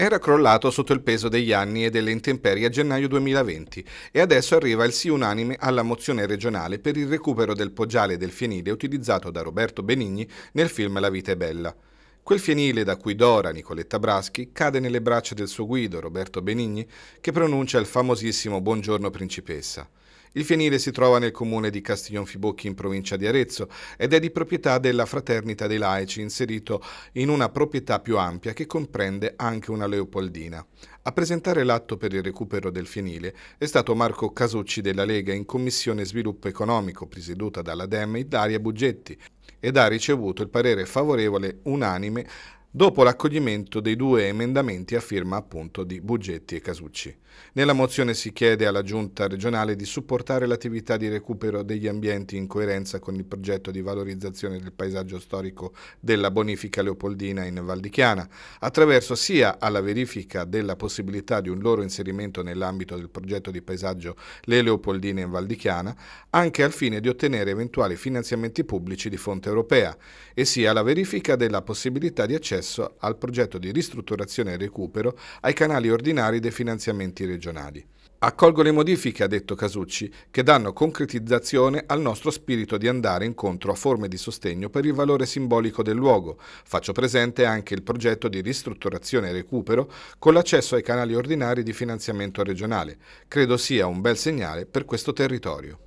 Era crollato sotto il peso degli anni e delle intemperie a gennaio 2020 e adesso arriva il sì unanime alla mozione regionale per il recupero del poggiale del fienile utilizzato da Roberto Benigni nel film La vita è bella. Quel fienile da cui Dora Nicoletta Braschi cade nelle braccia del suo guido Roberto Benigni che pronuncia il famosissimo Buongiorno principessa. Il fienile si trova nel comune di Castiglionfibocchi in provincia di Arezzo ed è di proprietà della Fraternita dei Laici inserito in una proprietà più ampia che comprende anche una Leopoldina. A presentare l'atto per il recupero del fienile è stato Marco Casucci della Lega in Commissione Sviluppo Economico presieduta dalla DEM Daria Buggetti ed ha ricevuto il parere favorevole unanime dopo l'accoglimento dei due emendamenti a firma appunto di Buggetti e Casucci. Nella mozione si chiede alla Giunta regionale di supportare l'attività di recupero degli ambienti in coerenza con il progetto di valorizzazione del paesaggio storico della bonifica leopoldina in Valdichiana, attraverso sia alla verifica della possibilità di un loro inserimento nell'ambito del progetto di paesaggio Le Leopoldine in Valdichiana, anche al fine di ottenere eventuali finanziamenti pubblici di fonte europea, e sia alla verifica della possibilità di accesso accesso al progetto di ristrutturazione e recupero ai canali ordinari dei finanziamenti regionali. Accolgo le modifiche, ha detto Casucci, che danno concretizzazione al nostro spirito di andare incontro a forme di sostegno per il valore simbolico del luogo. Faccio presente anche il progetto di ristrutturazione e recupero con l'accesso ai canali ordinari di finanziamento regionale. Credo sia un bel segnale per questo territorio.